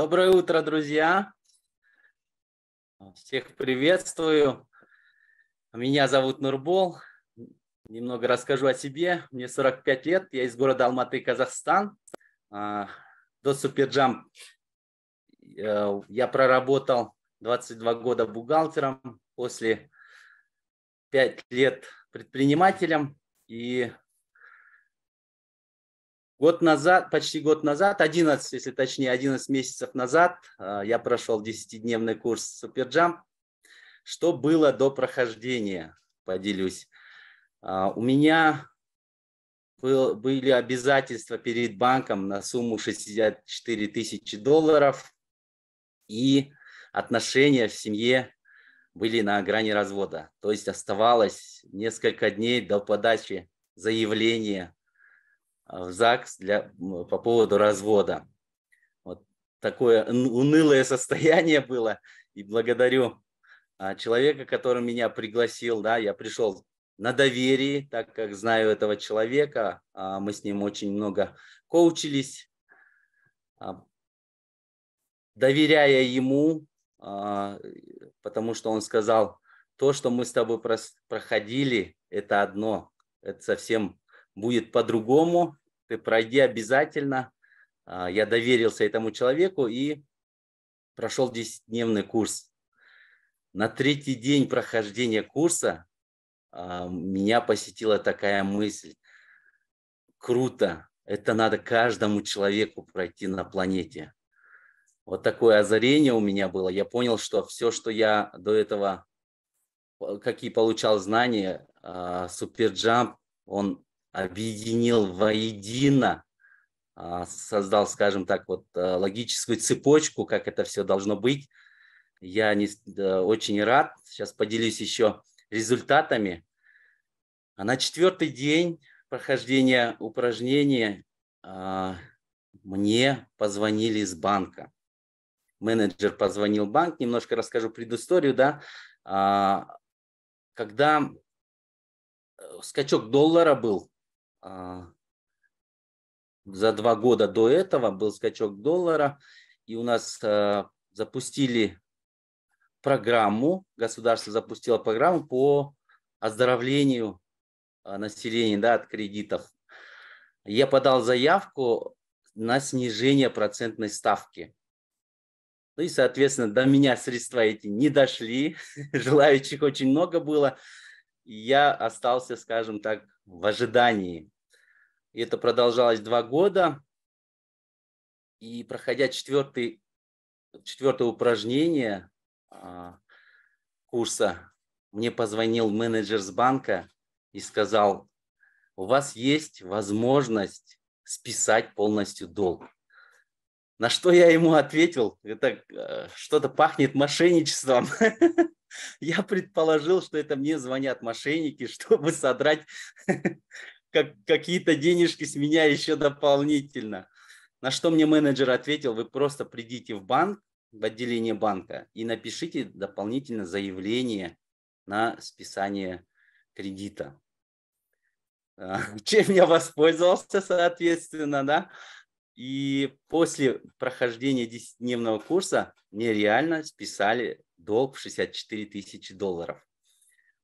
Доброе утро, друзья! Всех приветствую. Меня зовут Нурбол. Немного расскажу о себе. Мне 45 лет. Я из города Алматы, Казахстан. А, до Суперджамп э, я проработал 22 года бухгалтером, после 5 лет предпринимателем. И Год назад, почти год назад, 11, если точнее, 11 месяцев назад, э, я прошел 10-дневный курс Суперджамп. Что было до прохождения, поделюсь. А, у меня был, были обязательства перед банком на сумму 64 тысячи долларов, и отношения в семье были на грани развода. То есть оставалось несколько дней до подачи заявления в э, ЗАГС для, по поводу развода. Вот такое унылое состояние было. И благодарю а, человека, который меня пригласил. Да, я пришел на доверии, так как знаю этого человека. А мы с ним очень много коучились. А, доверяя ему, потому что он сказал, то, что мы с тобой проходили, это одно, это совсем будет по-другому, ты пройди обязательно. А, я доверился этому человеку и прошел 10-дневный курс. На третий день прохождения курса а, меня посетила такая мысль. Круто, это надо каждому человеку пройти на планете. Вот такое озарение у меня было. Я понял, что все, что я до этого, какие получал знания, а, суперджамп, он объединил воедино, а, создал, скажем так, вот э, логическую цепочку, как это все должно быть. Я не, очень рад. Сейчас поделюсь еще результатами. А на четвертый день прохождения упражнения а, мне позвонили из банка. Менеджер позвонил в банк. Немножко расскажу предысторию, да. А, когда э, скачок доллара был, а, за два года до этого был скачок доллара, и у нас а, запустили программу, государство запустило программу по оздоровлению а, населения да, от кредитов. Я подал заявку на снижение процентной ставки. Ну и, соответственно, до меня средства эти не дошли, желающих очень много было. Я остался, скажем так, в ожидании. И это продолжалось два года. И проходя четвертый, четвертое упражнение а, курса, мне позвонил менеджер с банка и сказал, у вас есть возможность списать полностью долг. На что я ему ответил, это э, что-то пахнет мошенничеством. Я предположил, что это мне звонят мошенники, чтобы содрать как, какие-то денежки с меня еще дополнительно. На что мне менеджер ответил, вы просто придите в банк, в отделение банка и напишите дополнительно заявление на списание кредита. Чем я воспользовался, соответственно, да? И после прохождения 10-дневного курса мне реально списали долг в 64 тысячи долларов.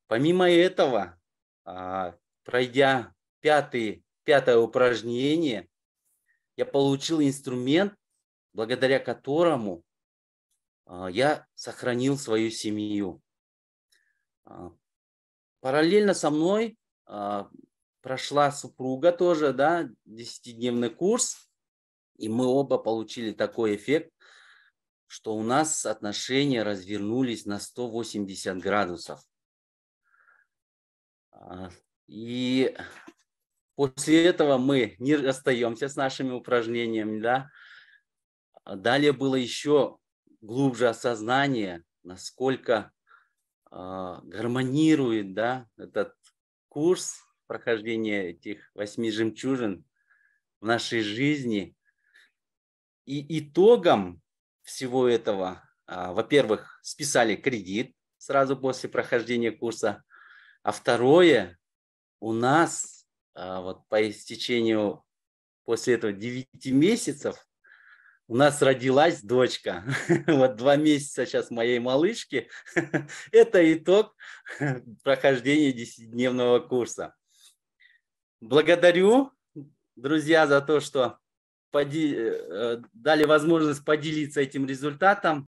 Помимо этого, а, пройдя пятый, пятое упражнение, я получил инструмент, благодаря которому а, я сохранил свою семью. А, параллельно со мной прошла супруга тоже, да, 10-дневный курс. И мы оба получили такой эффект, что у нас отношения развернулись на 180 градусов. А, и после этого мы не расстаемся с нашими упражнениями, да. Далее было еще глубже осознание, насколько э, гармонирует, да, этот курс прохождения этих восьми жемчужин в нашей жизни – и итогом всего этого, а, во-первых, списали кредит сразу после прохождения курса, а второе, у нас а, вот по истечению после этого 9 месяцев у нас родилась дочка. Вот два месяца сейчас моей малышки. Это итог прохождения 10-дневного курса. Благодарю, друзья, за то, что поди, э, дали возможность поделиться этим результатом.